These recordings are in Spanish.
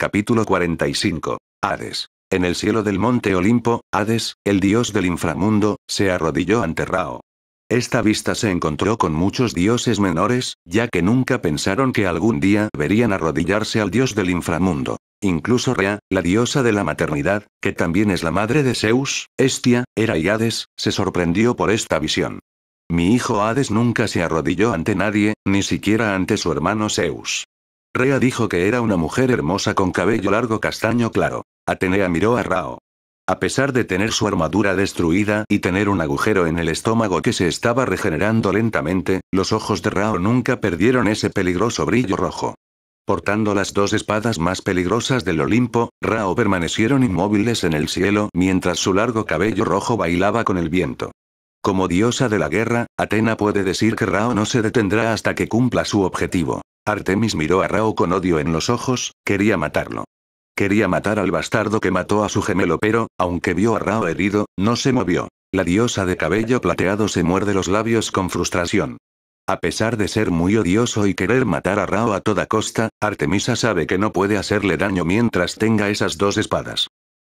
Capítulo 45. Hades. En el cielo del monte Olimpo, Hades, el dios del inframundo, se arrodilló ante Rao. Esta vista se encontró con muchos dioses menores, ya que nunca pensaron que algún día verían arrodillarse al dios del inframundo. Incluso Rea, la diosa de la maternidad, que también es la madre de Zeus, Estia, Hera y Hades, se sorprendió por esta visión. Mi hijo Hades nunca se arrodilló ante nadie, ni siquiera ante su hermano Zeus. Rea dijo que era una mujer hermosa con cabello largo castaño claro. Atenea miró a Rao. A pesar de tener su armadura destruida y tener un agujero en el estómago que se estaba regenerando lentamente, los ojos de Rao nunca perdieron ese peligroso brillo rojo. Portando las dos espadas más peligrosas del Olimpo, Rao permanecieron inmóviles en el cielo mientras su largo cabello rojo bailaba con el viento. Como diosa de la guerra, Atena puede decir que Rao no se detendrá hasta que cumpla su objetivo. Artemis miró a Rao con odio en los ojos, quería matarlo. Quería matar al bastardo que mató a su gemelo pero, aunque vio a Rao herido, no se movió. La diosa de cabello plateado se muerde los labios con frustración. A pesar de ser muy odioso y querer matar a Rao a toda costa, Artemisa sabe que no puede hacerle daño mientras tenga esas dos espadas.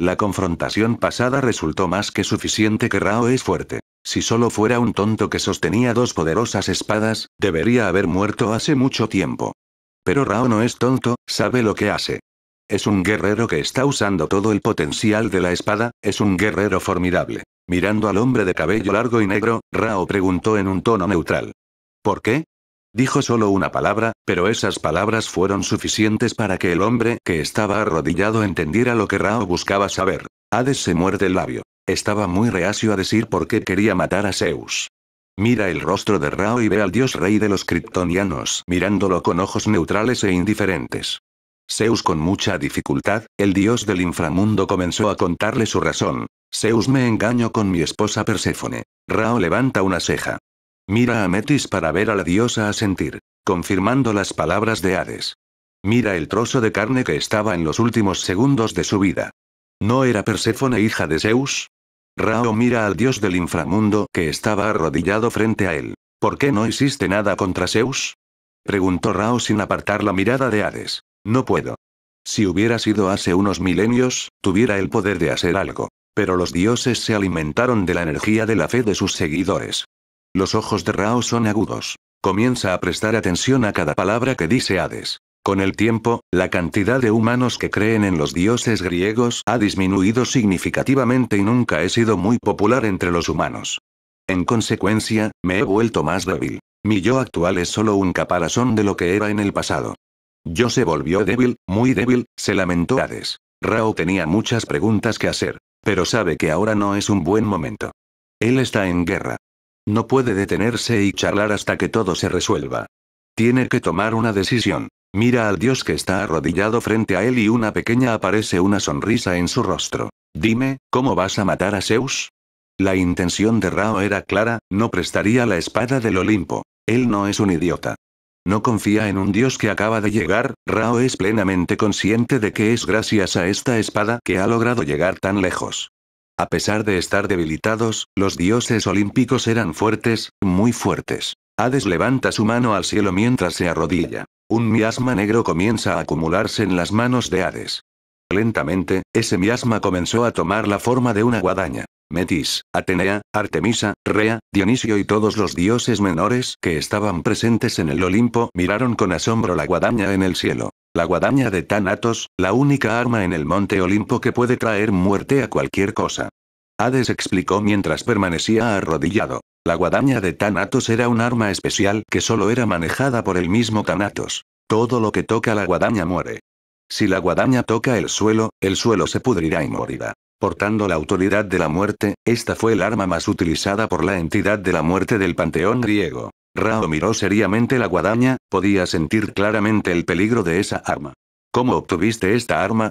La confrontación pasada resultó más que suficiente que Rao es fuerte. Si solo fuera un tonto que sostenía dos poderosas espadas, debería haber muerto hace mucho tiempo. Pero Rao no es tonto, sabe lo que hace. Es un guerrero que está usando todo el potencial de la espada, es un guerrero formidable. Mirando al hombre de cabello largo y negro, Rao preguntó en un tono neutral. ¿Por qué? Dijo solo una palabra, pero esas palabras fueron suficientes para que el hombre que estaba arrodillado entendiera lo que Rao buscaba saber. Hades se muerde el labio. Estaba muy reacio a decir por qué quería matar a Zeus. Mira el rostro de Rao y ve al dios rey de los kryptonianos, mirándolo con ojos neutrales e indiferentes. Zeus con mucha dificultad, el dios del inframundo comenzó a contarle su razón. Zeus me engaño con mi esposa Perséfone. Rao levanta una ceja. Mira a Metis para ver a la diosa asentir, confirmando las palabras de Hades. Mira el trozo de carne que estaba en los últimos segundos de su vida. ¿No era Perséfone hija de Zeus? Rao mira al dios del inframundo que estaba arrodillado frente a él. ¿Por qué no hiciste nada contra Zeus? Preguntó Rao sin apartar la mirada de Hades. No puedo. Si hubiera sido hace unos milenios, tuviera el poder de hacer algo. Pero los dioses se alimentaron de la energía de la fe de sus seguidores. Los ojos de Rao son agudos. Comienza a prestar atención a cada palabra que dice Hades. Con el tiempo, la cantidad de humanos que creen en los dioses griegos ha disminuido significativamente y nunca he sido muy popular entre los humanos. En consecuencia, me he vuelto más débil. Mi yo actual es solo un caparazón de lo que era en el pasado. Yo se volvió débil, muy débil, se lamentó Hades. Rao tenía muchas preguntas que hacer, pero sabe que ahora no es un buen momento. Él está en guerra. No puede detenerse y charlar hasta que todo se resuelva. Tiene que tomar una decisión. Mira al dios que está arrodillado frente a él y una pequeña aparece una sonrisa en su rostro. Dime, ¿cómo vas a matar a Zeus? La intención de Rao era clara, no prestaría la espada del Olimpo. Él no es un idiota. No confía en un dios que acaba de llegar, Rao es plenamente consciente de que es gracias a esta espada que ha logrado llegar tan lejos. A pesar de estar debilitados, los dioses olímpicos eran fuertes, muy fuertes. Hades levanta su mano al cielo mientras se arrodilla. Un miasma negro comienza a acumularse en las manos de Hades. Lentamente, ese miasma comenzó a tomar la forma de una guadaña. Metis, Atenea, Artemisa, Rea, Dionisio y todos los dioses menores que estaban presentes en el Olimpo miraron con asombro la guadaña en el cielo. La guadaña de Tanatos, la única arma en el monte Olimpo que puede traer muerte a cualquier cosa. Hades explicó mientras permanecía arrodillado. La guadaña de Tanatos era un arma especial que solo era manejada por el mismo Tanatos. Todo lo que toca la guadaña muere. Si la guadaña toca el suelo, el suelo se pudrirá y morirá. Portando la autoridad de la muerte, esta fue el arma más utilizada por la entidad de la muerte del panteón griego. Rao miró seriamente la guadaña, podía sentir claramente el peligro de esa arma. ¿Cómo obtuviste esta arma?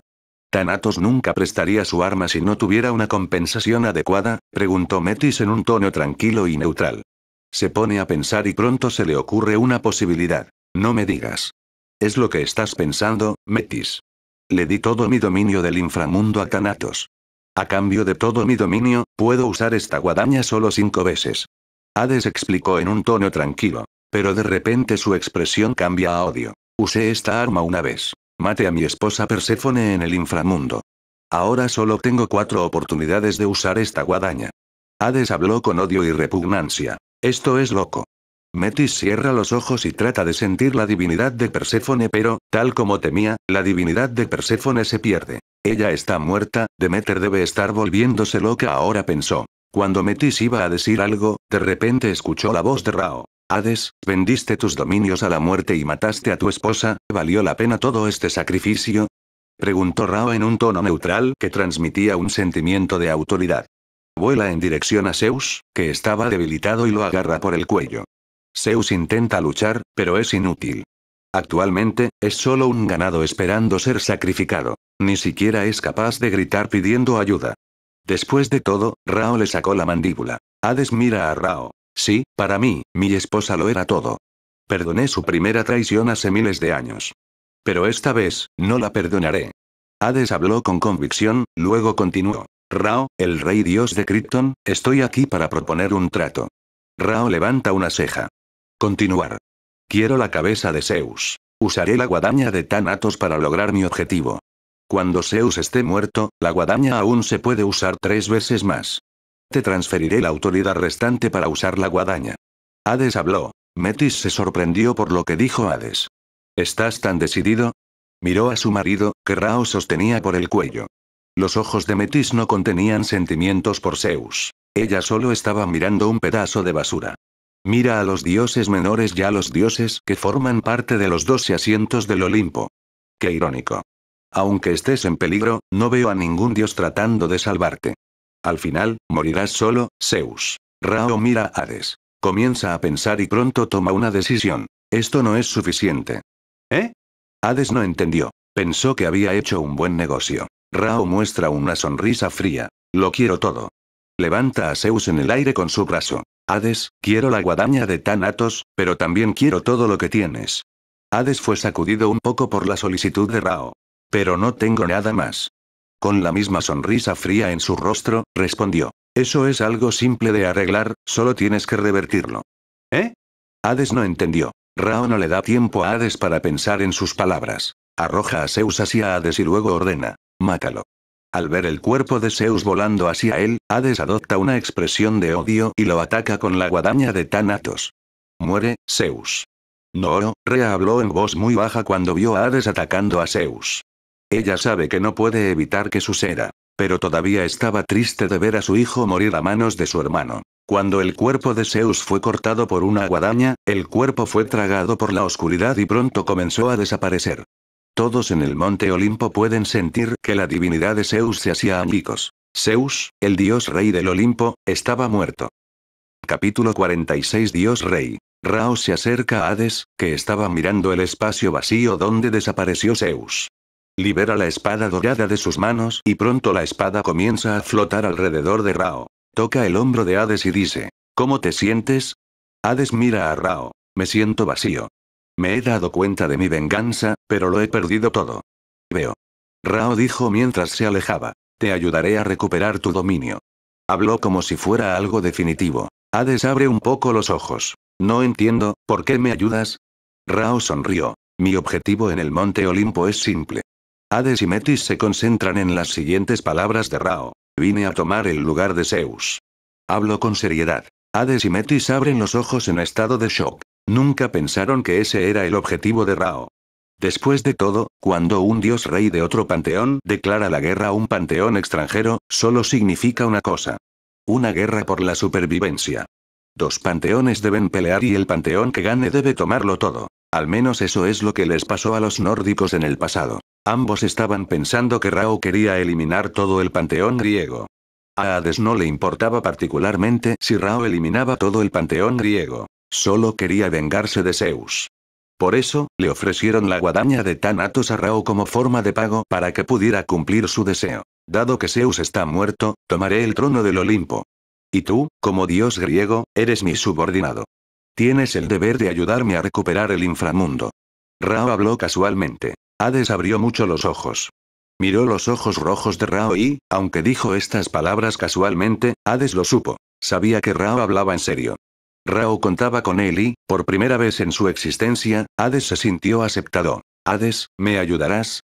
Thanatos nunca prestaría su arma si no tuviera una compensación adecuada, preguntó Metis en un tono tranquilo y neutral. Se pone a pensar y pronto se le ocurre una posibilidad. No me digas. Es lo que estás pensando, Metis. Le di todo mi dominio del inframundo a Thanatos. A cambio de todo mi dominio, puedo usar esta guadaña solo cinco veces. Hades explicó en un tono tranquilo. Pero de repente su expresión cambia a odio. Usé esta arma una vez. Mate a mi esposa Perséfone en el inframundo. Ahora solo tengo cuatro oportunidades de usar esta guadaña. Hades habló con odio y repugnancia. Esto es loco. Metis cierra los ojos y trata de sentir la divinidad de Perséfone, pero, tal como temía, la divinidad de Perséfone se pierde. Ella está muerta, Demeter debe estar volviéndose loca ahora pensó. Cuando Metis iba a decir algo, de repente escuchó la voz de Rao. Hades, vendiste tus dominios a la muerte y mataste a tu esposa, ¿valió la pena todo este sacrificio? Preguntó Rao en un tono neutral que transmitía un sentimiento de autoridad. Vuela en dirección a Zeus, que estaba debilitado y lo agarra por el cuello. Zeus intenta luchar, pero es inútil. Actualmente, es solo un ganado esperando ser sacrificado. Ni siquiera es capaz de gritar pidiendo ayuda. Después de todo, Rao le sacó la mandíbula. Hades mira a Rao. Sí, para mí, mi esposa lo era todo. Perdoné su primera traición hace miles de años. Pero esta vez, no la perdonaré. Hades habló con convicción, luego continuó. Rao, el rey dios de Krypton, estoy aquí para proponer un trato. Rao levanta una ceja. Continuar. Quiero la cabeza de Zeus. Usaré la guadaña de Thanatos para lograr mi objetivo. Cuando Zeus esté muerto, la guadaña aún se puede usar tres veces más. Te transferiré la autoridad restante para usar la guadaña. Hades habló. Metis se sorprendió por lo que dijo Hades. ¿Estás tan decidido? Miró a su marido, que Rao sostenía por el cuello. Los ojos de Metis no contenían sentimientos por Zeus. Ella solo estaba mirando un pedazo de basura. Mira a los dioses menores y a los dioses que forman parte de los doce asientos del Olimpo. Qué irónico. Aunque estés en peligro, no veo a ningún dios tratando de salvarte. Al final, morirás solo, Zeus. Rao mira a Hades. Comienza a pensar y pronto toma una decisión. Esto no es suficiente. ¿Eh? Hades no entendió. Pensó que había hecho un buen negocio. Rao muestra una sonrisa fría. Lo quiero todo. Levanta a Zeus en el aire con su brazo. Hades, quiero la guadaña de Thanatos, pero también quiero todo lo que tienes. Hades fue sacudido un poco por la solicitud de Rao. Pero no tengo nada más. Con la misma sonrisa fría en su rostro, respondió. Eso es algo simple de arreglar, solo tienes que revertirlo. ¿Eh? Hades no entendió. Rao no le da tiempo a Hades para pensar en sus palabras. Arroja a Zeus hacia Hades y luego ordena. Mátalo. Al ver el cuerpo de Zeus volando hacia él, Hades adopta una expresión de odio y lo ataca con la guadaña de Thanatos. Muere, Zeus. noro Rea habló en voz muy baja cuando vio a Hades atacando a Zeus. Ella sabe que no puede evitar que suceda. Pero todavía estaba triste de ver a su hijo morir a manos de su hermano. Cuando el cuerpo de Zeus fue cortado por una guadaña, el cuerpo fue tragado por la oscuridad y pronto comenzó a desaparecer. Todos en el monte Olimpo pueden sentir que la divinidad de Zeus se hacía añicos. Zeus, el dios rey del Olimpo, estaba muerto. Capítulo 46 Dios rey. Rao se acerca a Hades, que estaba mirando el espacio vacío donde desapareció Zeus. Libera la espada dorada de sus manos y pronto la espada comienza a flotar alrededor de Rao. Toca el hombro de Hades y dice, ¿Cómo te sientes? Hades mira a Rao. Me siento vacío. Me he dado cuenta de mi venganza, pero lo he perdido todo. Veo. Rao dijo mientras se alejaba. Te ayudaré a recuperar tu dominio. Habló como si fuera algo definitivo. Hades abre un poco los ojos. No entiendo, ¿por qué me ayudas? Rao sonrió. Mi objetivo en el monte Olimpo es simple. Hades y Metis se concentran en las siguientes palabras de Rao. Vine a tomar el lugar de Zeus. Hablo con seriedad. Hades y Metis abren los ojos en estado de shock. Nunca pensaron que ese era el objetivo de Rao. Después de todo, cuando un dios rey de otro panteón declara la guerra a un panteón extranjero, solo significa una cosa. Una guerra por la supervivencia. Dos panteones deben pelear y el panteón que gane debe tomarlo todo. Al menos eso es lo que les pasó a los nórdicos en el pasado. Ambos estaban pensando que Rao quería eliminar todo el panteón griego. A Hades no le importaba particularmente si Rao eliminaba todo el panteón griego. Solo quería vengarse de Zeus. Por eso, le ofrecieron la guadaña de Thanatos a Rao como forma de pago para que pudiera cumplir su deseo. Dado que Zeus está muerto, tomaré el trono del Olimpo. Y tú, como dios griego, eres mi subordinado. Tienes el deber de ayudarme a recuperar el inframundo. Rao habló casualmente. Hades abrió mucho los ojos. Miró los ojos rojos de Rao y, aunque dijo estas palabras casualmente, Hades lo supo. Sabía que Rao hablaba en serio. Rao contaba con él y, por primera vez en su existencia, Hades se sintió aceptado. Hades, ¿me ayudarás?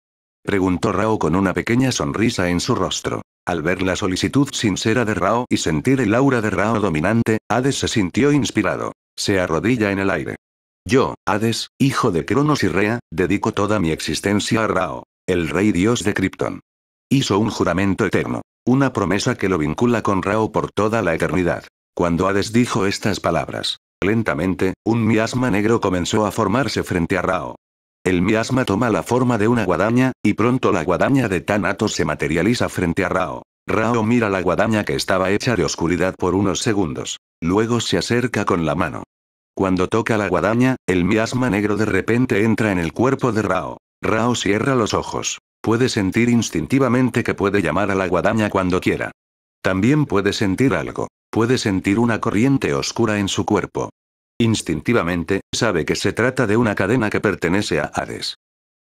Preguntó Rao con una pequeña sonrisa en su rostro. Al ver la solicitud sincera de Rao y sentir el aura de Rao dominante, Hades se sintió inspirado. Se arrodilla en el aire. Yo, Hades, hijo de Cronos y Rea, dedico toda mi existencia a Rao, el rey dios de Krypton. Hizo un juramento eterno. Una promesa que lo vincula con Rao por toda la eternidad. Cuando Hades dijo estas palabras, lentamente, un miasma negro comenzó a formarse frente a Rao. El miasma toma la forma de una guadaña, y pronto la guadaña de Thanatos se materializa frente a Rao. Rao mira la guadaña que estaba hecha de oscuridad por unos segundos. Luego se acerca con la mano. Cuando toca la guadaña, el miasma negro de repente entra en el cuerpo de Rao. Rao cierra los ojos. Puede sentir instintivamente que puede llamar a la guadaña cuando quiera. También puede sentir algo. Puede sentir una corriente oscura en su cuerpo. Instintivamente, sabe que se trata de una cadena que pertenece a Hades.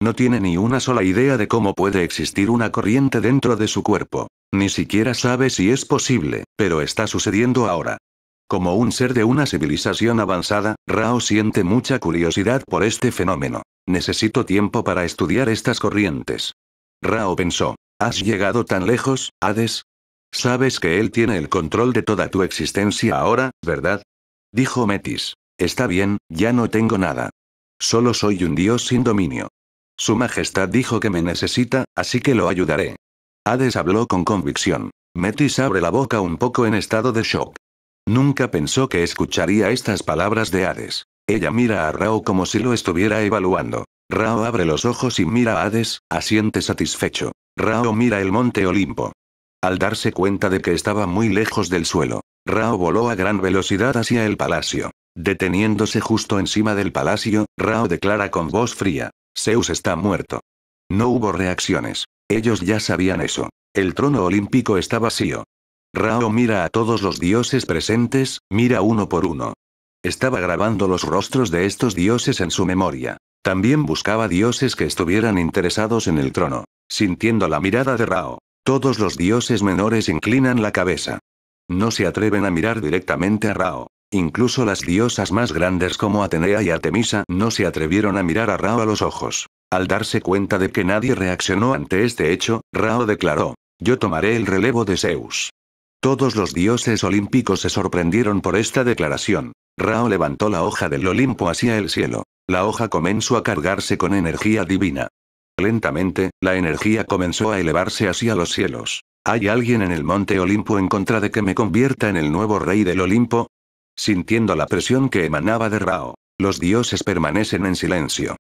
No tiene ni una sola idea de cómo puede existir una corriente dentro de su cuerpo. Ni siquiera sabe si es posible, pero está sucediendo ahora. Como un ser de una civilización avanzada, Rao siente mucha curiosidad por este fenómeno. Necesito tiempo para estudiar estas corrientes. Rao pensó. Has llegado tan lejos, Hades, Sabes que él tiene el control de toda tu existencia ahora, ¿verdad? Dijo Metis. Está bien, ya no tengo nada. Solo soy un dios sin dominio. Su Majestad dijo que me necesita, así que lo ayudaré. Hades habló con convicción. Metis abre la boca un poco en estado de shock. Nunca pensó que escucharía estas palabras de Hades. Ella mira a Rao como si lo estuviera evaluando. Rao abre los ojos y mira a Hades, asiente satisfecho. Rao mira el monte Olimpo. Al darse cuenta de que estaba muy lejos del suelo, Rao voló a gran velocidad hacia el palacio. Deteniéndose justo encima del palacio, Rao declara con voz fría, Zeus está muerto. No hubo reacciones. Ellos ya sabían eso. El trono olímpico está vacío. Rao mira a todos los dioses presentes, mira uno por uno. Estaba grabando los rostros de estos dioses en su memoria. También buscaba dioses que estuvieran interesados en el trono. Sintiendo la mirada de Rao, todos los dioses menores inclinan la cabeza. No se atreven a mirar directamente a Rao. Incluso las diosas más grandes como Atenea y Artemisa no se atrevieron a mirar a Rao a los ojos. Al darse cuenta de que nadie reaccionó ante este hecho, Rao declaró, yo tomaré el relevo de Zeus. Todos los dioses olímpicos se sorprendieron por esta declaración. Rao levantó la hoja del Olimpo hacia el cielo. La hoja comenzó a cargarse con energía divina. Lentamente, la energía comenzó a elevarse hacia los cielos. ¿Hay alguien en el monte Olimpo en contra de que me convierta en el nuevo rey del Olimpo? Sintiendo la presión que emanaba de Rao, los dioses permanecen en silencio.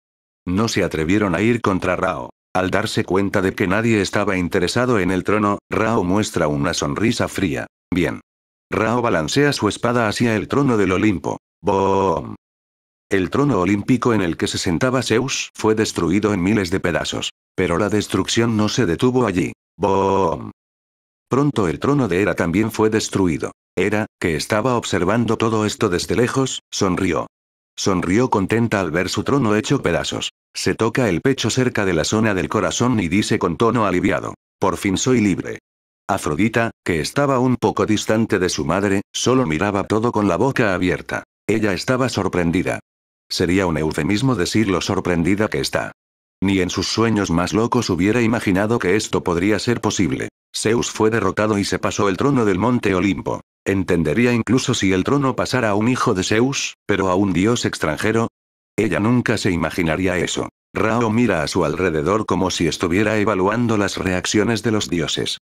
No se atrevieron a ir contra Rao. Al darse cuenta de que nadie estaba interesado en el trono, Rao muestra una sonrisa fría. Bien. Rao balancea su espada hacia el trono del Olimpo. ¡Boom! El trono olímpico en el que se sentaba Zeus fue destruido en miles de pedazos. Pero la destrucción no se detuvo allí. ¡Boom! Pronto el trono de Hera también fue destruido. Hera, que estaba observando todo esto desde lejos, sonrió. Sonrió contenta al ver su trono hecho pedazos. Se toca el pecho cerca de la zona del corazón y dice con tono aliviado. Por fin soy libre. Afrodita, que estaba un poco distante de su madre, solo miraba todo con la boca abierta. Ella estaba sorprendida. Sería un eufemismo decir lo sorprendida que está. Ni en sus sueños más locos hubiera imaginado que esto podría ser posible. Zeus fue derrotado y se pasó el trono del monte Olimpo. Entendería incluso si el trono pasara a un hijo de Zeus, pero a un dios extranjero. Ella nunca se imaginaría eso. Rao mira a su alrededor como si estuviera evaluando las reacciones de los dioses.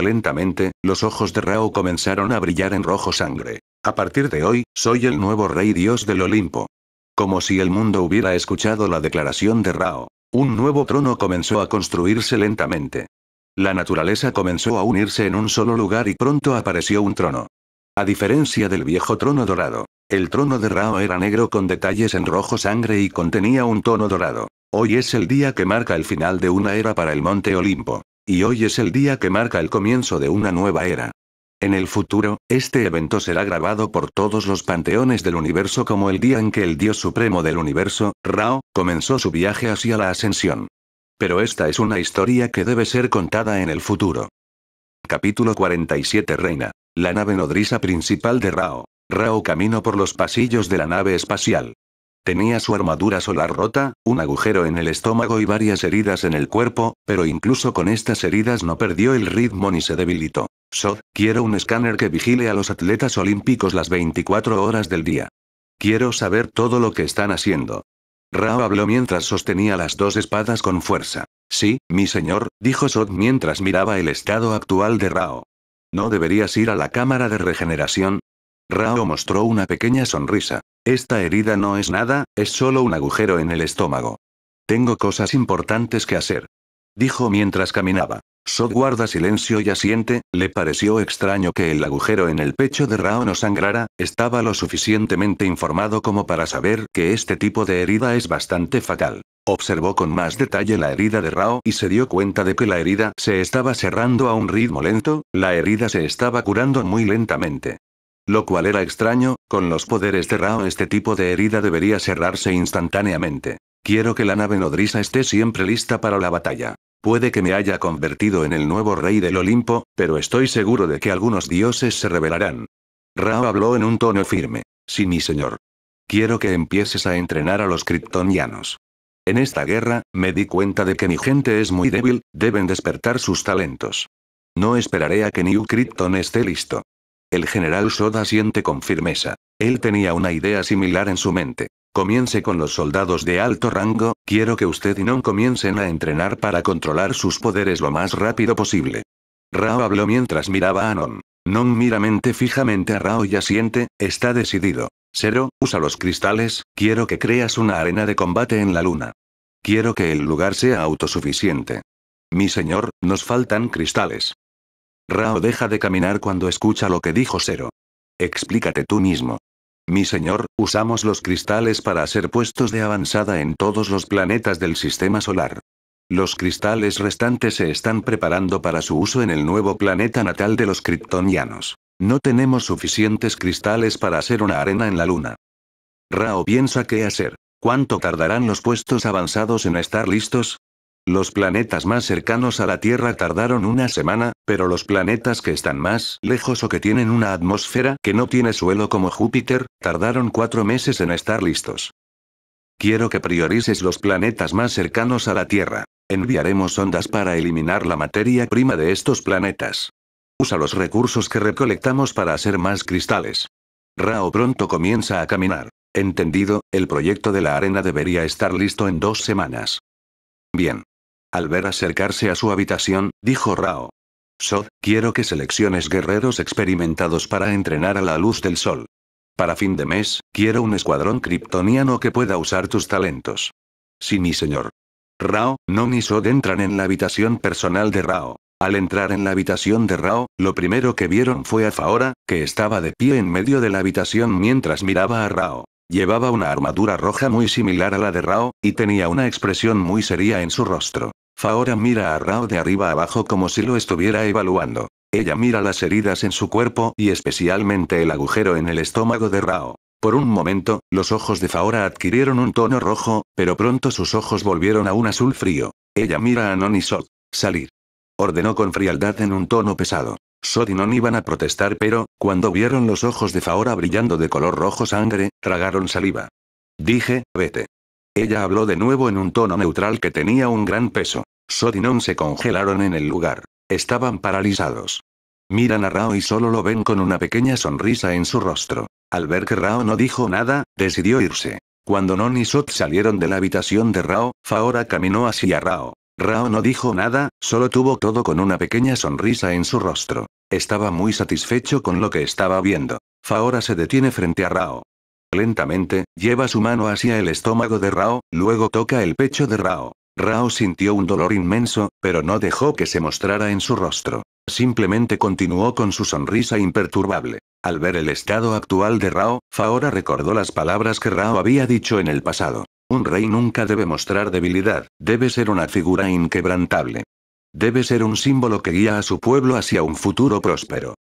Lentamente, los ojos de Rao comenzaron a brillar en rojo sangre. A partir de hoy, soy el nuevo rey dios del Olimpo. Como si el mundo hubiera escuchado la declaración de Rao. Un nuevo trono comenzó a construirse lentamente. La naturaleza comenzó a unirse en un solo lugar y pronto apareció un trono. A diferencia del viejo trono dorado, el trono de Rao era negro con detalles en rojo sangre y contenía un tono dorado. Hoy es el día que marca el final de una era para el monte Olimpo. Y hoy es el día que marca el comienzo de una nueva era. En el futuro, este evento será grabado por todos los panteones del universo como el día en que el dios supremo del universo, Rao, comenzó su viaje hacia la ascensión. Pero esta es una historia que debe ser contada en el futuro. Capítulo 47 Reina. La nave nodriza principal de Rao. Rao caminó por los pasillos de la nave espacial. Tenía su armadura solar rota, un agujero en el estómago y varias heridas en el cuerpo, pero incluso con estas heridas no perdió el ritmo ni se debilitó. Sod, quiero un escáner que vigile a los atletas olímpicos las 24 horas del día. Quiero saber todo lo que están haciendo. Rao habló mientras sostenía las dos espadas con fuerza. Sí, mi señor, dijo Sod mientras miraba el estado actual de Rao. ¿No deberías ir a la cámara de regeneración? Rao mostró una pequeña sonrisa. Esta herida no es nada, es solo un agujero en el estómago. Tengo cosas importantes que hacer. Dijo mientras caminaba. So guarda silencio y asiente, le pareció extraño que el agujero en el pecho de Rao no sangrara, estaba lo suficientemente informado como para saber que este tipo de herida es bastante fatal. Observó con más detalle la herida de Rao y se dio cuenta de que la herida se estaba cerrando a un ritmo lento, la herida se estaba curando muy lentamente. Lo cual era extraño, con los poderes de Rao este tipo de herida debería cerrarse instantáneamente. Quiero que la nave nodriza esté siempre lista para la batalla. Puede que me haya convertido en el nuevo rey del Olimpo, pero estoy seguro de que algunos dioses se rebelarán. Rao habló en un tono firme. Sí, mi señor. Quiero que empieces a entrenar a los kryptonianos. En esta guerra, me di cuenta de que mi gente es muy débil, deben despertar sus talentos. No esperaré a que New Krypton esté listo. El general Soda siente con firmeza. Él tenía una idea similar en su mente. Comience con los soldados de alto rango, quiero que usted y Non comiencen a entrenar para controlar sus poderes lo más rápido posible. Rao habló mientras miraba a Non. Non mira mente fijamente a Rao y asiente, está decidido. Cero, usa los cristales, quiero que creas una arena de combate en la luna. Quiero que el lugar sea autosuficiente. Mi señor, nos faltan cristales. Rao deja de caminar cuando escucha lo que dijo Cero. Explícate tú mismo. Mi señor, usamos los cristales para hacer puestos de avanzada en todos los planetas del sistema solar. Los cristales restantes se están preparando para su uso en el nuevo planeta natal de los kryptonianos. No tenemos suficientes cristales para hacer una arena en la luna. Rao piensa qué hacer. ¿Cuánto tardarán los puestos avanzados en estar listos? Los planetas más cercanos a la Tierra tardaron una semana, pero los planetas que están más lejos o que tienen una atmósfera que no tiene suelo como Júpiter, tardaron cuatro meses en estar listos. Quiero que priorices los planetas más cercanos a la Tierra. Enviaremos ondas para eliminar la materia prima de estos planetas. Usa los recursos que recolectamos para hacer más cristales. Rao pronto comienza a caminar. Entendido, el proyecto de la arena debería estar listo en dos semanas. Bien. Al ver acercarse a su habitación, dijo Rao. Sod, quiero que selecciones guerreros experimentados para entrenar a la luz del sol. Para fin de mes, quiero un escuadrón kryptoniano que pueda usar tus talentos. Sí, mi señor. Rao, no y Sod entran en la habitación personal de Rao. Al entrar en la habitación de Rao, lo primero que vieron fue a Faora, que estaba de pie en medio de la habitación mientras miraba a Rao. Llevaba una armadura roja muy similar a la de Rao, y tenía una expresión muy seria en su rostro. Faora mira a Rao de arriba abajo como si lo estuviera evaluando. Ella mira las heridas en su cuerpo y especialmente el agujero en el estómago de Rao. Por un momento, los ojos de Faora adquirieron un tono rojo, pero pronto sus ojos volvieron a un azul frío. Ella mira a Non y Sod. Salir. Ordenó con frialdad en un tono pesado. Sod y Non iban a protestar pero, cuando vieron los ojos de Faora brillando de color rojo sangre, tragaron saliva. Dije, vete. Ella habló de nuevo en un tono neutral que tenía un gran peso y Non se congelaron en el lugar. Estaban paralizados. Miran a Rao y solo lo ven con una pequeña sonrisa en su rostro. Al ver que Rao no dijo nada, decidió irse. Cuando Non y Sot salieron de la habitación de Rao, Faora caminó hacia Rao. Rao no dijo nada, solo tuvo todo con una pequeña sonrisa en su rostro. Estaba muy satisfecho con lo que estaba viendo. Faora se detiene frente a Rao. Lentamente, lleva su mano hacia el estómago de Rao, luego toca el pecho de Rao. Rao sintió un dolor inmenso, pero no dejó que se mostrara en su rostro. Simplemente continuó con su sonrisa imperturbable. Al ver el estado actual de Rao, Faora recordó las palabras que Rao había dicho en el pasado. Un rey nunca debe mostrar debilidad, debe ser una figura inquebrantable. Debe ser un símbolo que guía a su pueblo hacia un futuro próspero.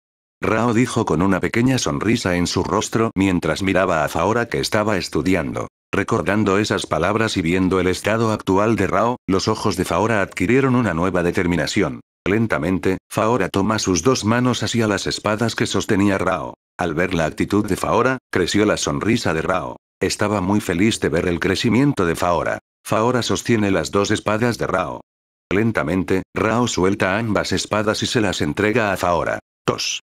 Rao dijo con una pequeña sonrisa en su rostro mientras miraba a Faora que estaba estudiando. Recordando esas palabras y viendo el estado actual de Rao, los ojos de Faora adquirieron una nueva determinación. Lentamente, Faora toma sus dos manos hacia las espadas que sostenía Rao. Al ver la actitud de Faora, creció la sonrisa de Rao. Estaba muy feliz de ver el crecimiento de Faora. Faora sostiene las dos espadas de Rao. Lentamente, Rao suelta ambas espadas y se las entrega a Faora. Tos.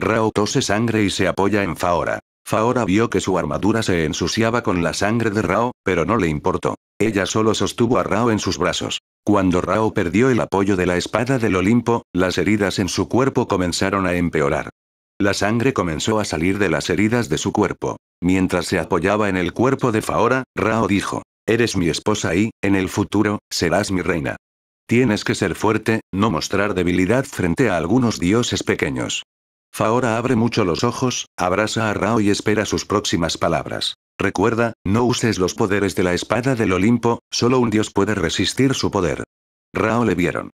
Rao tose sangre y se apoya en Faora. Faora vio que su armadura se ensuciaba con la sangre de Rao, pero no le importó. Ella solo sostuvo a Rao en sus brazos. Cuando Rao perdió el apoyo de la espada del Olimpo, las heridas en su cuerpo comenzaron a empeorar. La sangre comenzó a salir de las heridas de su cuerpo. Mientras se apoyaba en el cuerpo de Faora, Rao dijo, Eres mi esposa y, en el futuro, serás mi reina. Tienes que ser fuerte, no mostrar debilidad frente a algunos dioses pequeños. Faora abre mucho los ojos, abraza a Rao y espera sus próximas palabras. Recuerda, no uses los poderes de la espada del Olimpo, solo un dios puede resistir su poder. Rao le vieron.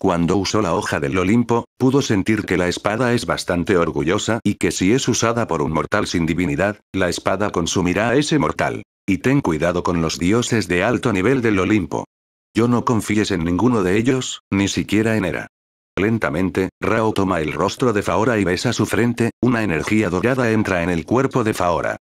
Cuando usó la hoja del Olimpo, pudo sentir que la espada es bastante orgullosa y que si es usada por un mortal sin divinidad, la espada consumirá a ese mortal. Y ten cuidado con los dioses de alto nivel del Olimpo. Yo no confíes en ninguno de ellos, ni siquiera en Era. Lentamente, Rao toma el rostro de Faora y besa su frente, una energía dorada entra en el cuerpo de Faora.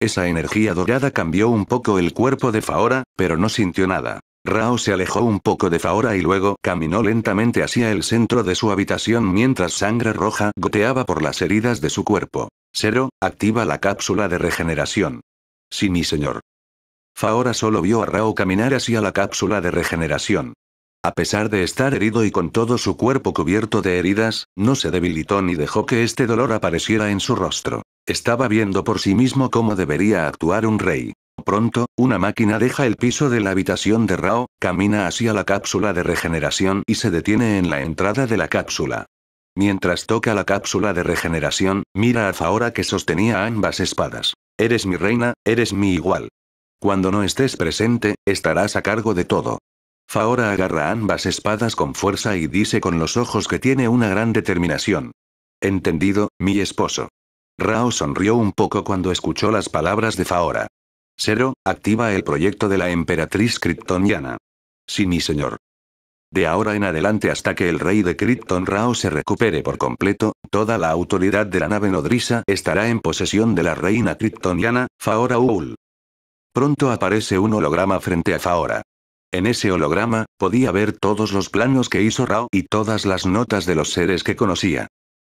Esa energía dorada cambió un poco el cuerpo de Faora, pero no sintió nada. Rao se alejó un poco de Faora y luego caminó lentamente hacia el centro de su habitación mientras sangre roja goteaba por las heridas de su cuerpo. Cero, activa la cápsula de regeneración. Sí, mi señor. Faora solo vio a Rao caminar hacia la cápsula de regeneración. A pesar de estar herido y con todo su cuerpo cubierto de heridas, no se debilitó ni dejó que este dolor apareciera en su rostro. Estaba viendo por sí mismo cómo debería actuar un rey. Pronto, una máquina deja el piso de la habitación de Rao, camina hacia la cápsula de regeneración y se detiene en la entrada de la cápsula. Mientras toca la cápsula de regeneración, mira a Zahora que sostenía ambas espadas. Eres mi reina, eres mi igual. Cuando no estés presente, estarás a cargo de todo. Faora agarra ambas espadas con fuerza y dice con los ojos que tiene una gran determinación. Entendido, mi esposo. Rao sonrió un poco cuando escuchó las palabras de Faora. Cero, activa el proyecto de la emperatriz kryptoniana. Sí, mi señor. De ahora en adelante hasta que el rey de Krypton Rao se recupere por completo, toda la autoridad de la nave nodriza estará en posesión de la reina kryptoniana, Faora Ul. Pronto aparece un holograma frente a Faora. En ese holograma, podía ver todos los planos que hizo Rao y todas las notas de los seres que conocía.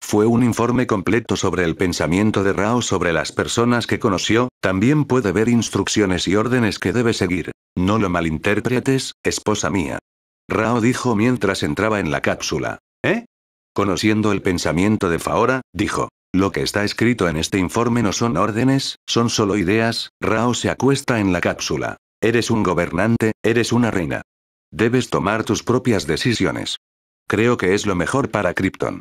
Fue un informe completo sobre el pensamiento de Rao sobre las personas que conoció, también puede ver instrucciones y órdenes que debe seguir. No lo malinterpretes, esposa mía. Rao dijo mientras entraba en la cápsula. ¿Eh? Conociendo el pensamiento de Faora, dijo. Lo que está escrito en este informe no son órdenes, son solo ideas. Rao se acuesta en la cápsula. Eres un gobernante, eres una reina. Debes tomar tus propias decisiones. Creo que es lo mejor para Krypton.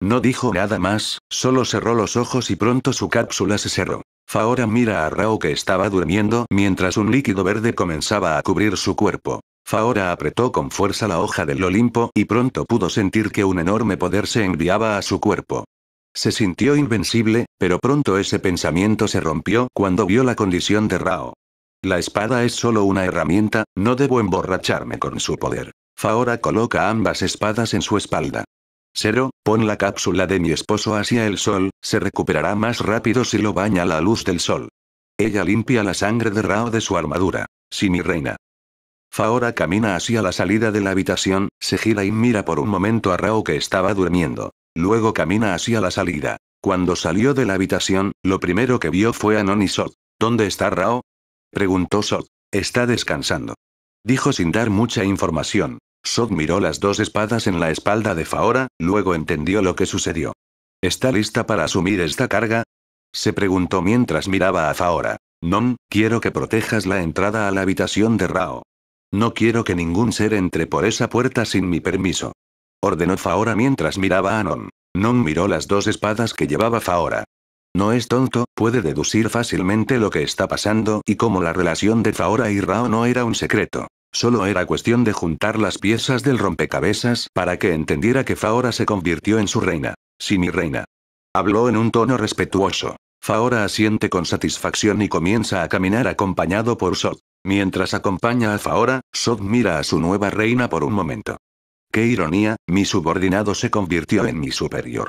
No dijo nada más, solo cerró los ojos y pronto su cápsula se cerró. Faora mira a Rao que estaba durmiendo mientras un líquido verde comenzaba a cubrir su cuerpo. Faora apretó con fuerza la hoja del Olimpo y pronto pudo sentir que un enorme poder se enviaba a su cuerpo. Se sintió invencible, pero pronto ese pensamiento se rompió cuando vio la condición de Rao. La espada es solo una herramienta, no debo emborracharme con su poder. Faora coloca ambas espadas en su espalda. Zero, pon la cápsula de mi esposo hacia el sol, se recuperará más rápido si lo baña la luz del sol. Ella limpia la sangre de Rao de su armadura. Sí mi reina. Faora camina hacia la salida de la habitación, se gira y mira por un momento a Rao que estaba durmiendo. Luego camina hacia la salida. Cuando salió de la habitación, lo primero que vio fue a Nonisot. ¿Dónde está Rao? Preguntó Sod. Está descansando. Dijo sin dar mucha información. Sod miró las dos espadas en la espalda de Faora, luego entendió lo que sucedió. ¿Está lista para asumir esta carga? Se preguntó mientras miraba a Faora. Non, quiero que protejas la entrada a la habitación de Rao. No quiero que ningún ser entre por esa puerta sin mi permiso. Ordenó Faora mientras miraba a Non. Non miró las dos espadas que llevaba Faora. No es tonto, puede deducir fácilmente lo que está pasando y cómo la relación de Faora y Rao no era un secreto. Solo era cuestión de juntar las piezas del rompecabezas para que entendiera que Faora se convirtió en su reina. Si mi reina. Habló en un tono respetuoso. Faora asiente con satisfacción y comienza a caminar acompañado por Sod. Mientras acompaña a Faora, Sod mira a su nueva reina por un momento. Qué ironía, mi subordinado se convirtió en mi superior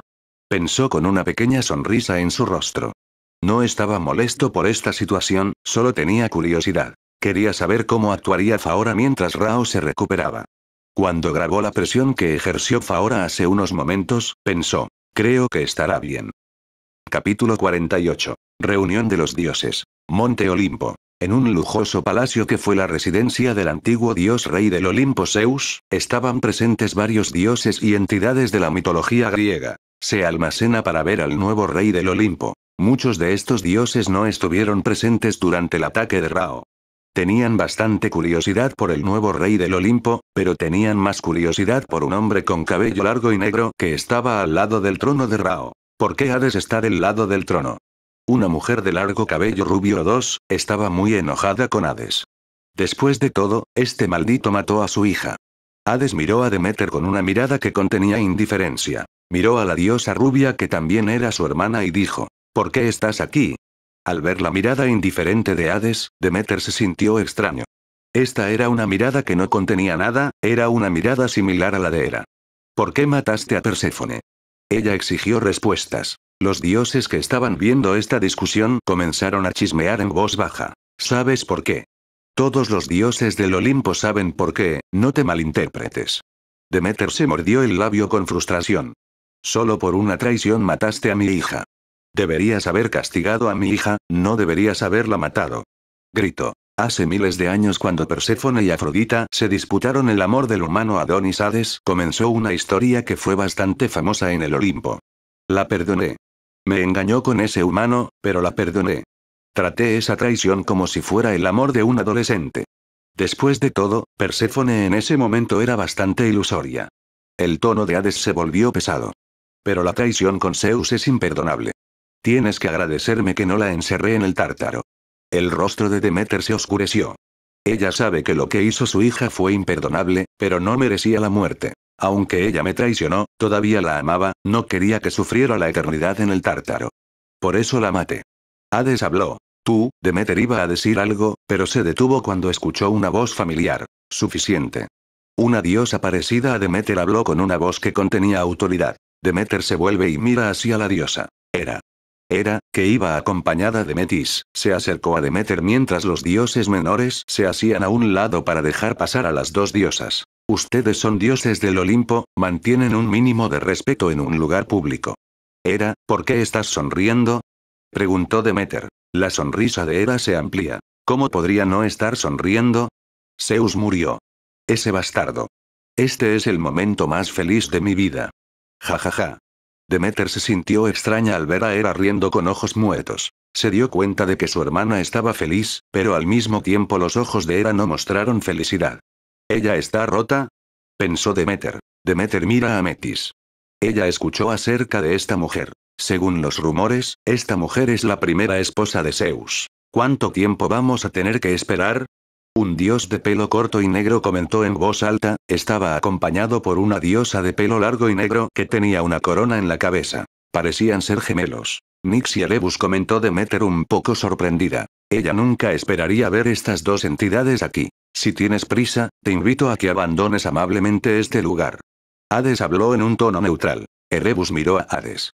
pensó con una pequeña sonrisa en su rostro. No estaba molesto por esta situación, solo tenía curiosidad. Quería saber cómo actuaría Faora mientras Rao se recuperaba. Cuando grabó la presión que ejerció Faora hace unos momentos, pensó, creo que estará bien. Capítulo 48. Reunión de los dioses. Monte Olimpo. En un lujoso palacio que fue la residencia del antiguo dios rey del Olimpo Zeus, estaban presentes varios dioses y entidades de la mitología griega. Se almacena para ver al nuevo rey del Olimpo. Muchos de estos dioses no estuvieron presentes durante el ataque de Rao. Tenían bastante curiosidad por el nuevo rey del Olimpo, pero tenían más curiosidad por un hombre con cabello largo y negro que estaba al lado del trono de Rao. ¿Por qué Hades está del lado del trono? Una mujer de largo cabello rubio o dos, estaba muy enojada con Hades. Después de todo, este maldito mató a su hija. Hades miró a Demeter con una mirada que contenía indiferencia. Miró a la diosa rubia que también era su hermana y dijo, ¿por qué estás aquí? Al ver la mirada indiferente de Hades, Demeter se sintió extraño. Esta era una mirada que no contenía nada, era una mirada similar a la de Hera. ¿Por qué mataste a Perséfone? Ella exigió respuestas. Los dioses que estaban viendo esta discusión comenzaron a chismear en voz baja. ¿Sabes por qué? Todos los dioses del Olimpo saben por qué, no te malinterpretes. Demeter se mordió el labio con frustración. Solo por una traición mataste a mi hija. Deberías haber castigado a mi hija, no deberías haberla matado. Gritó. Hace miles de años cuando Perséfone y Afrodita se disputaron el amor del humano Adonis Hades, comenzó una historia que fue bastante famosa en el Olimpo. La perdoné. Me engañó con ese humano, pero la perdoné. Traté esa traición como si fuera el amor de un adolescente. Después de todo, Perséfone en ese momento era bastante ilusoria. El tono de Hades se volvió pesado. Pero la traición con Zeus es imperdonable. Tienes que agradecerme que no la encerré en el tártaro. El rostro de Demeter se oscureció. Ella sabe que lo que hizo su hija fue imperdonable, pero no merecía la muerte. Aunque ella me traicionó, todavía la amaba, no quería que sufriera la eternidad en el tártaro. Por eso la maté. Hades habló. Tú, Demeter iba a decir algo, pero se detuvo cuando escuchó una voz familiar. Suficiente. Una diosa parecida a Demeter habló con una voz que contenía autoridad. Demeter se vuelve y mira hacia la diosa. Era. Era, que iba acompañada de Metis, se acercó a Demeter mientras los dioses menores se hacían a un lado para dejar pasar a las dos diosas. Ustedes son dioses del Olimpo, mantienen un mínimo de respeto en un lugar público. Era, ¿por qué estás sonriendo? Preguntó Demeter. La sonrisa de Hera se amplía. ¿Cómo podría no estar sonriendo? Zeus murió. Ese bastardo. Este es el momento más feliz de mi vida. Ja ja ja. Demeter se sintió extraña al ver a Hera riendo con ojos muertos. Se dio cuenta de que su hermana estaba feliz, pero al mismo tiempo los ojos de Hera no mostraron felicidad. ¿Ella está rota? pensó Demeter. Demeter mira a Metis. Ella escuchó acerca de esta mujer. Según los rumores, esta mujer es la primera esposa de Zeus. ¿Cuánto tiempo vamos a tener que esperar? Un dios de pelo corto y negro comentó en voz alta, estaba acompañado por una diosa de pelo largo y negro que tenía una corona en la cabeza. Parecían ser gemelos. Nix y Erebus comentó Demeter un poco sorprendida. Ella nunca esperaría ver estas dos entidades aquí. Si tienes prisa, te invito a que abandones amablemente este lugar. Hades habló en un tono neutral. Erebus miró a Hades.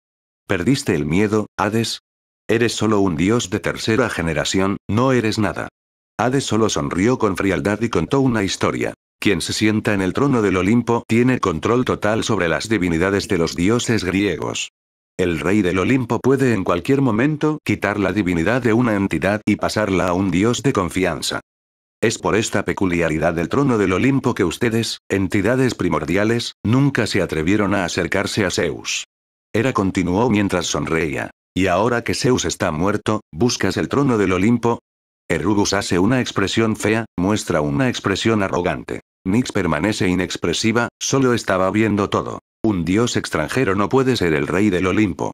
¿Perdiste el miedo, Hades? Eres solo un dios de tercera generación, no eres nada. Hades solo sonrió con frialdad y contó una historia. Quien se sienta en el trono del Olimpo tiene control total sobre las divinidades de los dioses griegos. El rey del Olimpo puede en cualquier momento quitar la divinidad de una entidad y pasarla a un dios de confianza. Es por esta peculiaridad del trono del Olimpo que ustedes, entidades primordiales, nunca se atrevieron a acercarse a Zeus. Era continuó mientras sonreía. ¿Y ahora que Zeus está muerto, buscas el trono del Olimpo? Erubus hace una expresión fea, muestra una expresión arrogante. Nix permanece inexpresiva, solo estaba viendo todo. Un dios extranjero no puede ser el rey del Olimpo.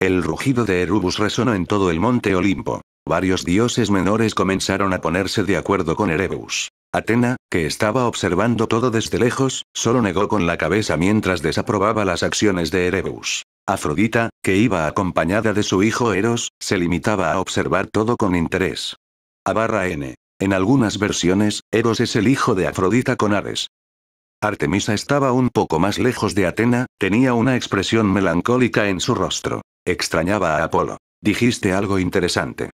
El rugido de Erubus resonó en todo el monte Olimpo. Varios dioses menores comenzaron a ponerse de acuerdo con Erebus. Atena, que estaba observando todo desde lejos, solo negó con la cabeza mientras desaprobaba las acciones de Erebus. Afrodita, que iba acompañada de su hijo Eros, se limitaba a observar todo con interés. A barra N. En algunas versiones, Eros es el hijo de Afrodita con Ares. Artemisa estaba un poco más lejos de Atena, tenía una expresión melancólica en su rostro. Extrañaba a Apolo. Dijiste algo interesante.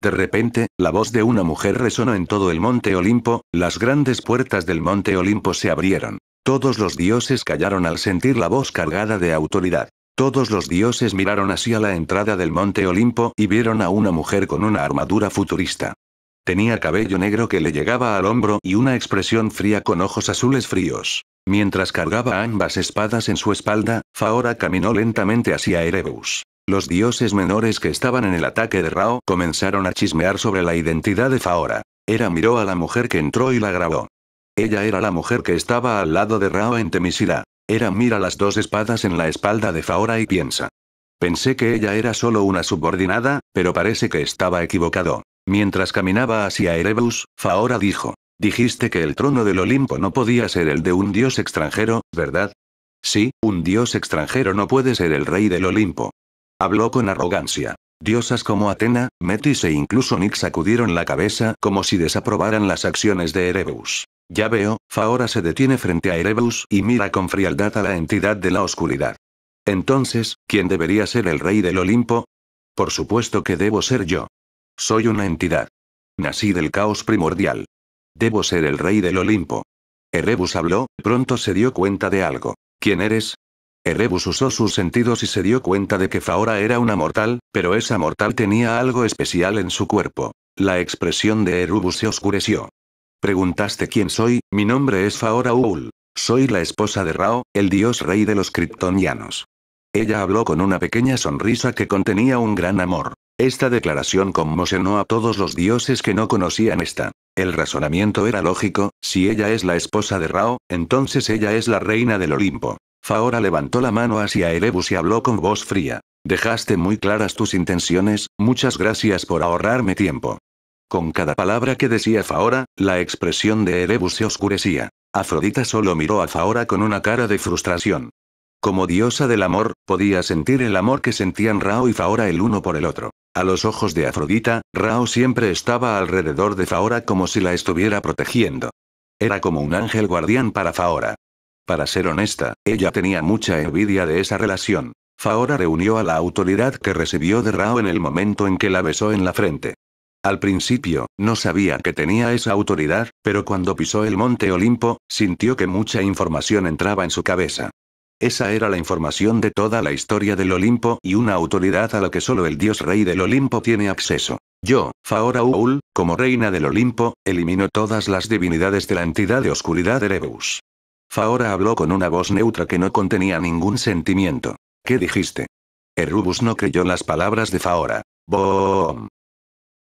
De repente, la voz de una mujer resonó en todo el monte Olimpo, las grandes puertas del monte Olimpo se abrieron. Todos los dioses callaron al sentir la voz cargada de autoridad. Todos los dioses miraron hacia la entrada del monte Olimpo y vieron a una mujer con una armadura futurista. Tenía cabello negro que le llegaba al hombro y una expresión fría con ojos azules fríos. Mientras cargaba ambas espadas en su espalda, Faora caminó lentamente hacia Erebus. Los dioses menores que estaban en el ataque de Rao comenzaron a chismear sobre la identidad de Faora. Era miró a la mujer que entró y la grabó. Ella era la mujer que estaba al lado de Rao en Temisira. Era mira las dos espadas en la espalda de Faora y piensa. Pensé que ella era solo una subordinada, pero parece que estaba equivocado. Mientras caminaba hacia Erebus, Faora dijo. Dijiste que el trono del Olimpo no podía ser el de un dios extranjero, ¿verdad? Sí, un dios extranjero no puede ser el rey del Olimpo. Habló con arrogancia. Diosas como Atena, Metis e incluso Nix sacudieron la cabeza como si desaprobaran las acciones de Erebus. Ya veo, Faora se detiene frente a Erebus y mira con frialdad a la entidad de la oscuridad. Entonces, ¿quién debería ser el rey del Olimpo? Por supuesto que debo ser yo. Soy una entidad. Nací del caos primordial. Debo ser el rey del Olimpo. Erebus habló, pronto se dio cuenta de algo. ¿Quién eres? Erebus usó sus sentidos y se dio cuenta de que Faora era una mortal, pero esa mortal tenía algo especial en su cuerpo. La expresión de Erebus se oscureció. Preguntaste quién soy, mi nombre es Faora Ul. Soy la esposa de Rao, el dios rey de los kryptonianos. Ella habló con una pequeña sonrisa que contenía un gran amor. Esta declaración conmocionó a todos los dioses que no conocían esta. El razonamiento era lógico, si ella es la esposa de Rao, entonces ella es la reina del Olimpo. Faora levantó la mano hacia Erebus y habló con voz fría. Dejaste muy claras tus intenciones, muchas gracias por ahorrarme tiempo. Con cada palabra que decía Faora, la expresión de Erebus se oscurecía. Afrodita solo miró a Faora con una cara de frustración. Como diosa del amor, podía sentir el amor que sentían Rao y Faora el uno por el otro. A los ojos de Afrodita, Rao siempre estaba alrededor de Faora como si la estuviera protegiendo. Era como un ángel guardián para Faora. Para ser honesta, ella tenía mucha envidia de esa relación. Faora reunió a la autoridad que recibió de Rao en el momento en que la besó en la frente. Al principio, no sabía que tenía esa autoridad, pero cuando pisó el monte Olimpo, sintió que mucha información entraba en su cabeza. Esa era la información de toda la historia del Olimpo y una autoridad a la que solo el dios rey del Olimpo tiene acceso. Yo, Faora Uul, como reina del Olimpo, eliminó todas las divinidades de la entidad de oscuridad Erebus. Faora habló con una voz neutra que no contenía ningún sentimiento. ¿Qué dijiste? Erebus no creyó las palabras de Faora. Boom.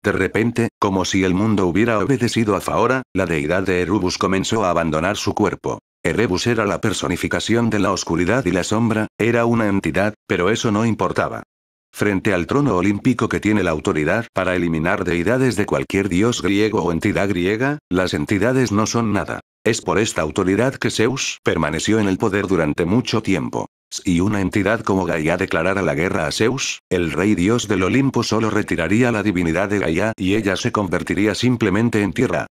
De repente, como si el mundo hubiera obedecido a Faora, la deidad de Erebus comenzó a abandonar su cuerpo. Erebus era la personificación de la oscuridad y la sombra, era una entidad, pero eso no importaba. Frente al trono olímpico que tiene la autoridad para eliminar deidades de cualquier dios griego o entidad griega, las entidades no son nada. Es por esta autoridad que Zeus permaneció en el poder durante mucho tiempo y una entidad como Gaia declarara la guerra a Zeus, el rey dios del Olimpo solo retiraría la divinidad de Gaia y ella se convertiría simplemente en tierra.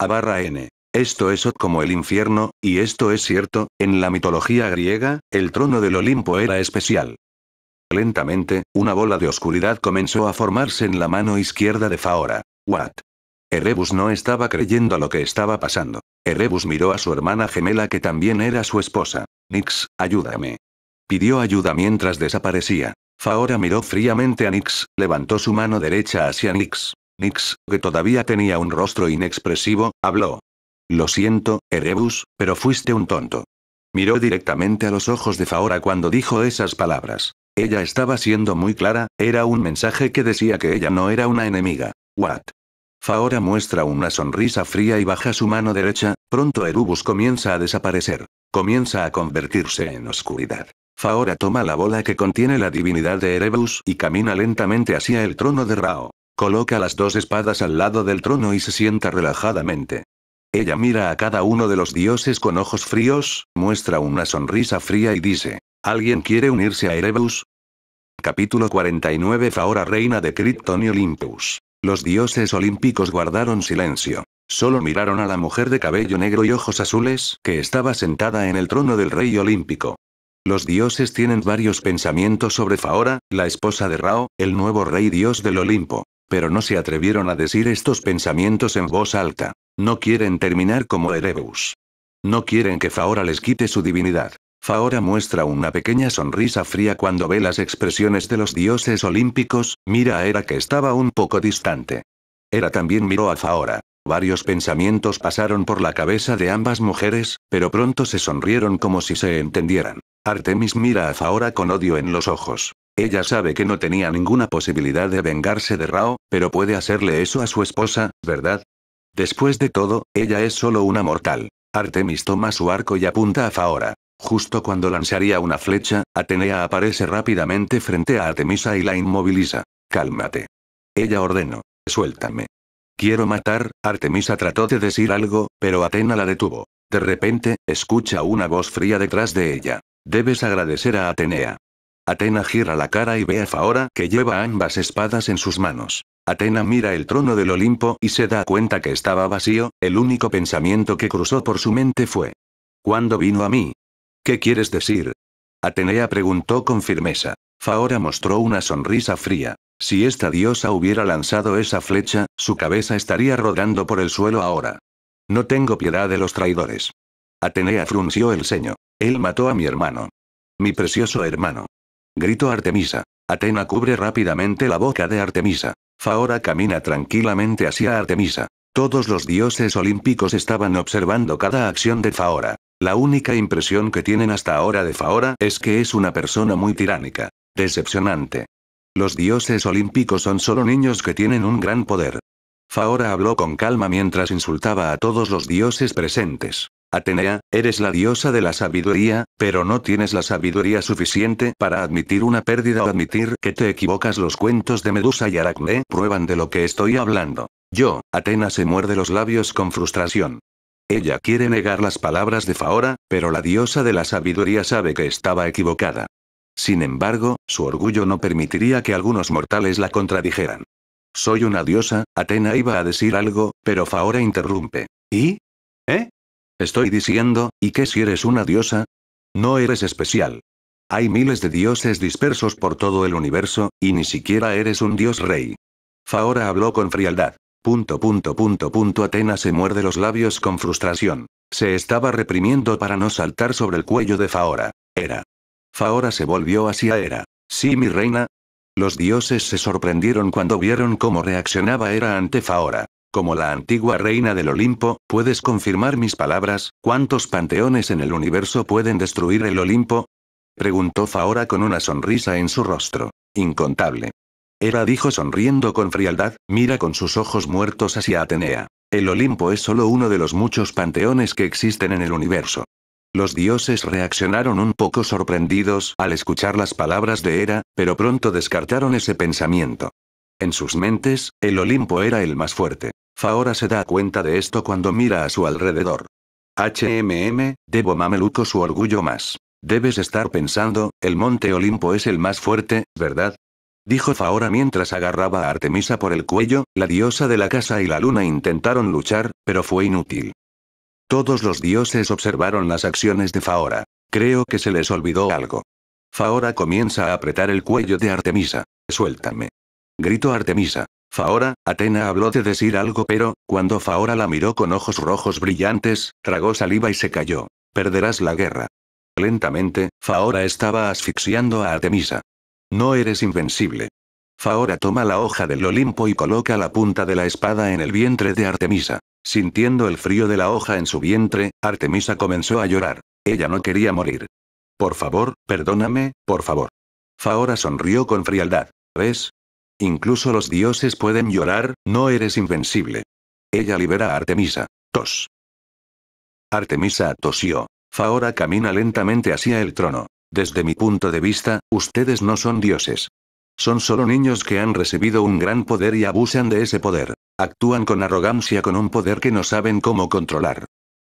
A barra N. Esto es como el infierno, y esto es cierto, en la mitología griega, el trono del Olimpo era especial. Lentamente, una bola de oscuridad comenzó a formarse en la mano izquierda de Faora. What? Erebus no estaba creyendo lo que estaba pasando. Erebus miró a su hermana gemela que también era su esposa. Nix, ayúdame. Pidió ayuda mientras desaparecía. Faora miró fríamente a Nix, levantó su mano derecha hacia Nix. Nix, que todavía tenía un rostro inexpresivo, habló. Lo siento, Erebus, pero fuiste un tonto. Miró directamente a los ojos de Faora cuando dijo esas palabras. Ella estaba siendo muy clara, era un mensaje que decía que ella no era una enemiga. What? Faora muestra una sonrisa fría y baja su mano derecha, pronto Erebus comienza a desaparecer. Comienza a convertirse en oscuridad. Faora toma la bola que contiene la divinidad de Erebus y camina lentamente hacia el trono de Rao. Coloca las dos espadas al lado del trono y se sienta relajadamente. Ella mira a cada uno de los dioses con ojos fríos, muestra una sonrisa fría y dice, ¿alguien quiere unirse a Erebus? Capítulo 49 Faora reina de Krypton y Olympus. Los dioses olímpicos guardaron silencio. Solo miraron a la mujer de cabello negro y ojos azules que estaba sentada en el trono del rey olímpico. Los dioses tienen varios pensamientos sobre Faora, la esposa de Rao, el nuevo rey dios del Olimpo. Pero no se atrevieron a decir estos pensamientos en voz alta. No quieren terminar como Erebus. No quieren que Faora les quite su divinidad. Faora muestra una pequeña sonrisa fría cuando ve las expresiones de los dioses olímpicos, mira a Hera que estaba un poco distante. Era también miró a Faora. Varios pensamientos pasaron por la cabeza de ambas mujeres, pero pronto se sonrieron como si se entendieran. Artemis mira a Faora con odio en los ojos. Ella sabe que no tenía ninguna posibilidad de vengarse de Rao, pero puede hacerle eso a su esposa, ¿verdad? Después de todo, ella es solo una mortal. Artemis toma su arco y apunta a Faora. Justo cuando lanzaría una flecha, Atenea aparece rápidamente frente a Artemisa y la inmoviliza. Cálmate. Ella ordenó. Suéltame. Quiero matar, Artemisa trató de decir algo, pero Atena la detuvo. De repente, escucha una voz fría detrás de ella. Debes agradecer a Atenea. Atena gira la cara y ve a Faora que lleva ambas espadas en sus manos. Atena mira el trono del Olimpo y se da cuenta que estaba vacío, el único pensamiento que cruzó por su mente fue. ¿Cuándo vino a mí? ¿Qué quieres decir? Atenea preguntó con firmeza. Faora mostró una sonrisa fría. Si esta diosa hubiera lanzado esa flecha, su cabeza estaría rodando por el suelo ahora. No tengo piedad de los traidores. Atenea frunció el ceño. Él mató a mi hermano. Mi precioso hermano. Gritó Artemisa. Atena cubre rápidamente la boca de Artemisa. Faora camina tranquilamente hacia Artemisa. Todos los dioses olímpicos estaban observando cada acción de Faora. La única impresión que tienen hasta ahora de Faora es que es una persona muy tiránica. Decepcionante. Los dioses olímpicos son solo niños que tienen un gran poder. Faora habló con calma mientras insultaba a todos los dioses presentes. Atenea, eres la diosa de la sabiduría, pero no tienes la sabiduría suficiente para admitir una pérdida o admitir que te equivocas. Los cuentos de Medusa y Aracne prueban de lo que estoy hablando. Yo, Atena se muerde los labios con frustración. Ella quiere negar las palabras de Faora, pero la diosa de la sabiduría sabe que estaba equivocada. Sin embargo, su orgullo no permitiría que algunos mortales la contradijeran. Soy una diosa, Atena iba a decir algo, pero Faora interrumpe. ¿Y? ¿Eh? Estoy diciendo, ¿y qué si eres una diosa? No eres especial. Hay miles de dioses dispersos por todo el universo, y ni siquiera eres un dios rey. Faora habló con frialdad. Punto punto punto punto Atena se muerde los labios con frustración. Se estaba reprimiendo para no saltar sobre el cuello de Faora. Era Faora se volvió hacia Hera. Sí, mi reina. Los dioses se sorprendieron cuando vieron cómo reaccionaba Hera ante Faora. Como la antigua reina del Olimpo, ¿puedes confirmar mis palabras? ¿Cuántos panteones en el universo pueden destruir el Olimpo? Preguntó Faora con una sonrisa en su rostro. Incontable. Hera dijo sonriendo con frialdad, mira con sus ojos muertos hacia Atenea. El Olimpo es solo uno de los muchos panteones que existen en el universo. Los dioses reaccionaron un poco sorprendidos al escuchar las palabras de Hera, pero pronto descartaron ese pensamiento. En sus mentes, el Olimpo era el más fuerte. Faora se da cuenta de esto cuando mira a su alrededor. HMM, debo mameluco su orgullo más. Debes estar pensando, el monte Olimpo es el más fuerte, ¿verdad? Dijo Faora mientras agarraba a Artemisa por el cuello, la diosa de la casa y la luna intentaron luchar, pero fue inútil. Todos los dioses observaron las acciones de Faora. Creo que se les olvidó algo. Faora comienza a apretar el cuello de Artemisa. Suéltame. Gritó Artemisa. Faora, Atena habló de decir algo pero, cuando Faora la miró con ojos rojos brillantes, tragó saliva y se cayó. Perderás la guerra. Lentamente, Faora estaba asfixiando a Artemisa. No eres invencible. Faora toma la hoja del Olimpo y coloca la punta de la espada en el vientre de Artemisa. Sintiendo el frío de la hoja en su vientre, Artemisa comenzó a llorar. Ella no quería morir. Por favor, perdóname, por favor. Faora sonrió con frialdad. ¿Ves? Incluso los dioses pueden llorar, no eres invencible. Ella libera a Artemisa. Tos. Artemisa tosió. Faora camina lentamente hacia el trono. Desde mi punto de vista, ustedes no son dioses. Son solo niños que han recibido un gran poder y abusan de ese poder. Actúan con arrogancia con un poder que no saben cómo controlar.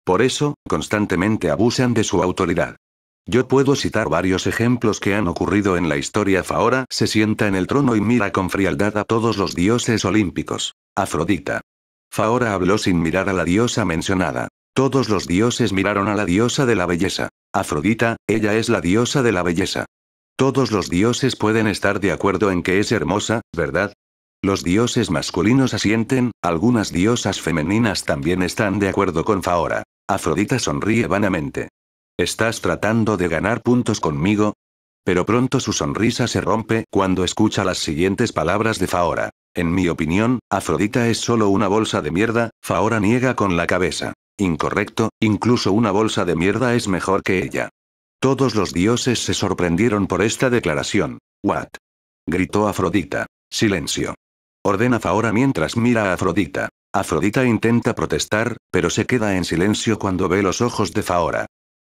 Por eso, constantemente abusan de su autoridad. Yo puedo citar varios ejemplos que han ocurrido en la historia. Faora se sienta en el trono y mira con frialdad a todos los dioses olímpicos. Afrodita. Faora habló sin mirar a la diosa mencionada. Todos los dioses miraron a la diosa de la belleza. Afrodita, ella es la diosa de la belleza. Todos los dioses pueden estar de acuerdo en que es hermosa, ¿verdad? Los dioses masculinos asienten, algunas diosas femeninas también están de acuerdo con Faora. Afrodita sonríe vanamente. ¿Estás tratando de ganar puntos conmigo? Pero pronto su sonrisa se rompe cuando escucha las siguientes palabras de Faora. En mi opinión, Afrodita es solo una bolsa de mierda, Faora niega con la cabeza. Incorrecto, incluso una bolsa de mierda es mejor que ella. Todos los dioses se sorprendieron por esta declaración. ¿What? gritó Afrodita. Silencio. Ordena Faora mientras mira a Afrodita. Afrodita intenta protestar, pero se queda en silencio cuando ve los ojos de Faora.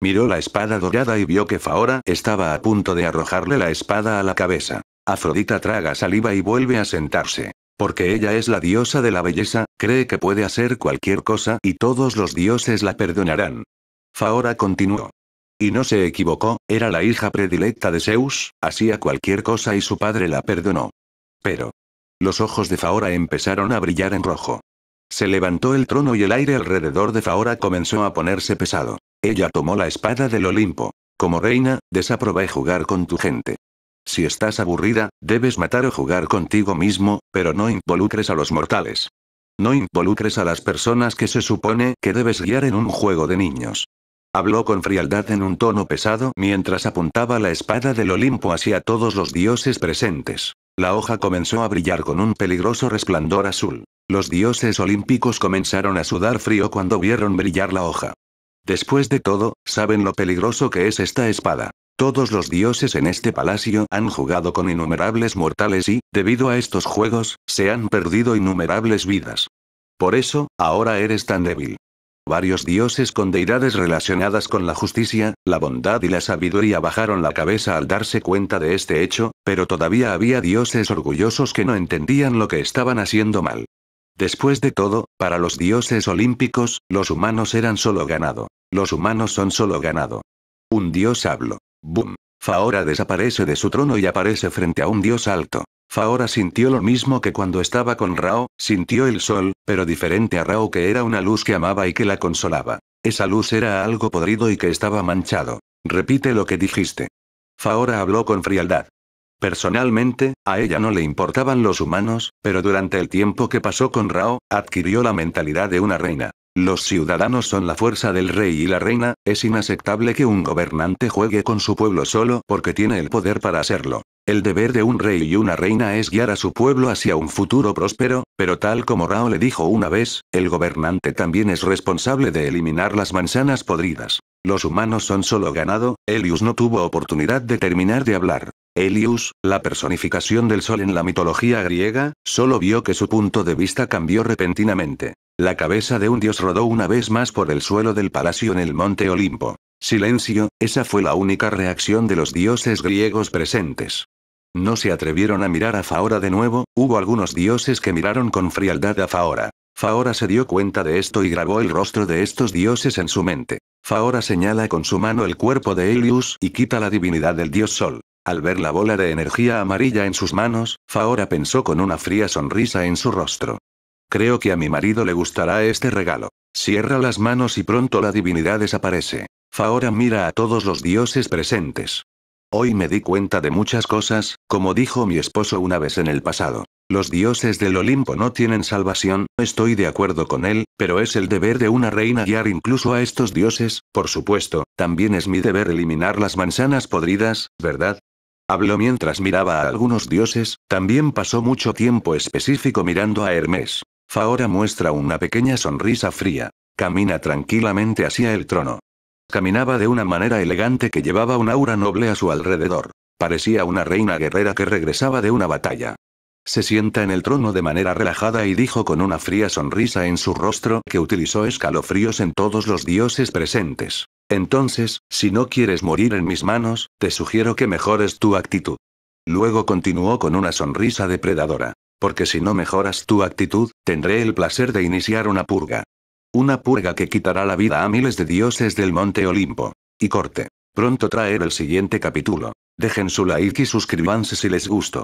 Miró la espada dorada y vio que Faora estaba a punto de arrojarle la espada a la cabeza. Afrodita traga saliva y vuelve a sentarse. Porque ella es la diosa de la belleza, cree que puede hacer cualquier cosa y todos los dioses la perdonarán. Faora continuó. Y no se equivocó, era la hija predilecta de Zeus, hacía cualquier cosa y su padre la perdonó. Pero. Los ojos de Faora empezaron a brillar en rojo. Se levantó el trono y el aire alrededor de Faora comenzó a ponerse pesado. Ella tomó la espada del Olimpo. Como reina, desaprobé jugar con tu gente. Si estás aburrida, debes matar o jugar contigo mismo, pero no involucres a los mortales. No involucres a las personas que se supone que debes guiar en un juego de niños. Habló con frialdad en un tono pesado mientras apuntaba la espada del Olimpo hacia todos los dioses presentes. La hoja comenzó a brillar con un peligroso resplandor azul. Los dioses olímpicos comenzaron a sudar frío cuando vieron brillar la hoja. Después de todo, saben lo peligroso que es esta espada. Todos los dioses en este palacio han jugado con innumerables mortales y, debido a estos juegos, se han perdido innumerables vidas. Por eso, ahora eres tan débil. Varios dioses con deidades relacionadas con la justicia, la bondad y la sabiduría bajaron la cabeza al darse cuenta de este hecho, pero todavía había dioses orgullosos que no entendían lo que estaban haciendo mal. Después de todo, para los dioses olímpicos, los humanos eran solo ganado. Los humanos son solo ganado. Un dios habló. Boom. Faora desaparece de su trono y aparece frente a un dios alto. Faora sintió lo mismo que cuando estaba con Rao, sintió el sol, pero diferente a Rao que era una luz que amaba y que la consolaba. Esa luz era algo podrido y que estaba manchado. Repite lo que dijiste. Faora habló con frialdad. Personalmente, a ella no le importaban los humanos, pero durante el tiempo que pasó con Rao, adquirió la mentalidad de una reina. Los ciudadanos son la fuerza del rey y la reina, es inaceptable que un gobernante juegue con su pueblo solo porque tiene el poder para hacerlo. El deber de un rey y una reina es guiar a su pueblo hacia un futuro próspero, pero tal como Rao le dijo una vez, el gobernante también es responsable de eliminar las manzanas podridas. Los humanos son solo ganado, Elius no tuvo oportunidad de terminar de hablar. Elius, la personificación del sol en la mitología griega, solo vio que su punto de vista cambió repentinamente. La cabeza de un dios rodó una vez más por el suelo del palacio en el monte Olimpo. Silencio, esa fue la única reacción de los dioses griegos presentes. No se atrevieron a mirar a Faora de nuevo, hubo algunos dioses que miraron con frialdad a Faora. Faora se dio cuenta de esto y grabó el rostro de estos dioses en su mente. Faora señala con su mano el cuerpo de Helius y quita la divinidad del dios Sol. Al ver la bola de energía amarilla en sus manos, Faora pensó con una fría sonrisa en su rostro. Creo que a mi marido le gustará este regalo. Cierra las manos y pronto la divinidad desaparece. Faora mira a todos los dioses presentes. Hoy me di cuenta de muchas cosas, como dijo mi esposo una vez en el pasado. Los dioses del Olimpo no tienen salvación, estoy de acuerdo con él, pero es el deber de una reina guiar incluso a estos dioses, por supuesto, también es mi deber eliminar las manzanas podridas, ¿verdad? Habló mientras miraba a algunos dioses, también pasó mucho tiempo específico mirando a Hermes. Faora muestra una pequeña sonrisa fría. Camina tranquilamente hacia el trono. Caminaba de una manera elegante que llevaba un aura noble a su alrededor. Parecía una reina guerrera que regresaba de una batalla. Se sienta en el trono de manera relajada y dijo con una fría sonrisa en su rostro que utilizó escalofríos en todos los dioses presentes. Entonces, si no quieres morir en mis manos, te sugiero que mejores tu actitud. Luego continuó con una sonrisa depredadora. Porque si no mejoras tu actitud, tendré el placer de iniciar una purga. Una purga que quitará la vida a miles de dioses del monte Olimpo. Y corte. Pronto traer el siguiente capítulo. Dejen su like y suscríbanse si les gustó.